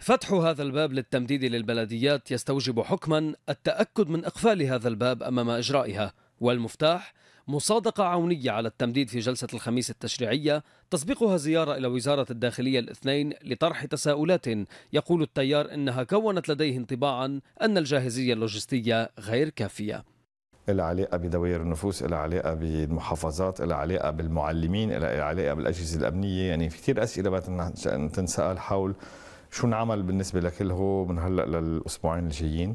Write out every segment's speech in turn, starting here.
فتح هذا الباب للتمديد للبلديات يستوجب حكما التأكد من إقفال هذا الباب أمام إجرائها والمفتاح مصادقة عونية على التمديد في جلسة الخميس التشريعية تسبقها زيارة إلى وزارة الداخلية الاثنين لطرح تساؤلات يقول التيار إنها كونت لديه انطباعا أن الجاهزية اللوجستية غير كافية إلها علاقه بدوائر النفوس إلها علاقه بالمحافظات إلها علاقه بالمعلمين إلها علاقه بالاجهزه الامنيه يعني في كثير اسئله ما تنسال حول شو انعمل بالنسبه لكل هو من هلا للاسبوعين الجايين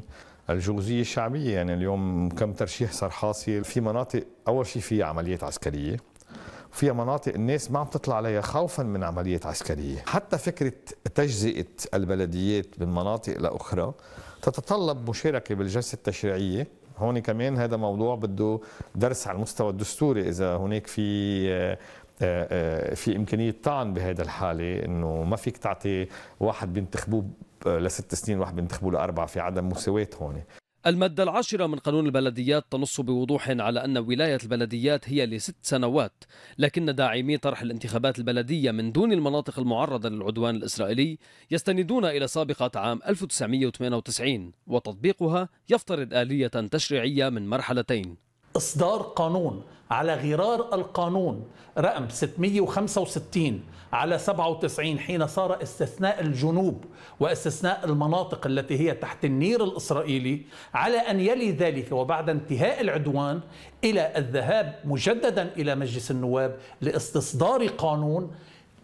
الجوزية الشعبية يعني اليوم كم ترشيح صار حاصل في مناطق أول شيء فيها عمليات عسكرية فيها مناطق الناس ما عم تطلع عليها خوفا من عمليات عسكرية حتى فكرة تجزئة البلديات من مناطق لأخرى تتطلب مشاركة بالجلسة التشريعية هون كمان هذا موضوع بده درس على المستوى الدستوري إذا هناك في آه، آه، في امكانيه طعن بهذا الحاله انه ما فيك تعطي واحد بينتخبوه لست سنين واحد بينتخبوه لاربعه في عدم مساواه هون المادة العاشرة من قانون البلديات تنص بوضوح على أن ولاية البلديات هي لست سنوات لكن داعمي طرح الانتخابات البلدية من دون المناطق المعرضة للعدوان الإسرائيلي يستندون إلى سابقة عام 1998 وتطبيقها يفترض آلية تشريعية من مرحلتين إصدار قانون على غرار القانون رقم 665 على 97 حين صار استثناء الجنوب واستثناء المناطق التي هي تحت النير الإسرائيلي على أن يلي ذلك وبعد انتهاء العدوان إلى الذهاب مجددا إلى مجلس النواب لاستصدار قانون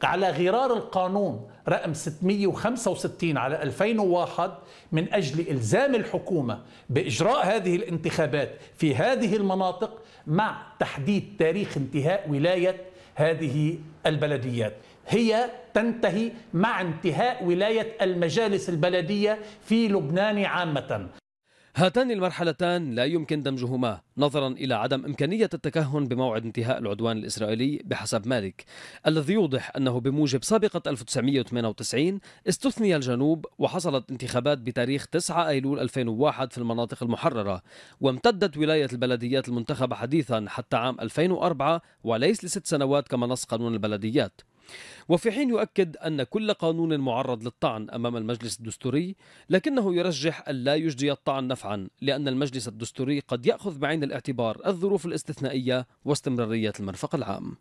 على غرار القانون رقم 665 على 2001 من أجل إلزام الحكومة بإجراء هذه الانتخابات في هذه المناطق مع تحديد تاريخ انتهاء ولاية هذه البلديات هي تنتهي مع انتهاء ولاية المجالس البلدية في لبنان عامة هاتان المرحلتان لا يمكن دمجهما نظرا الى عدم امكانيه التكهن بموعد انتهاء العدوان الاسرائيلي بحسب مالك الذي يوضح انه بموجب سابقه 1998 استثني الجنوب وحصلت انتخابات بتاريخ 9 ايلول 2001 في المناطق المحرره وامتدت ولايه البلديات المنتخبه حديثا حتى عام 2004 وليس لست سنوات كما نص قانون البلديات وفي حين يؤكد أن كل قانون معرض للطعن أمام المجلس الدستوري لكنه يرجح ألا يجدي الطعن نفعا لأن المجلس الدستوري قد يأخذ بعين الاعتبار الظروف الاستثنائية واستمرارية المرفق العام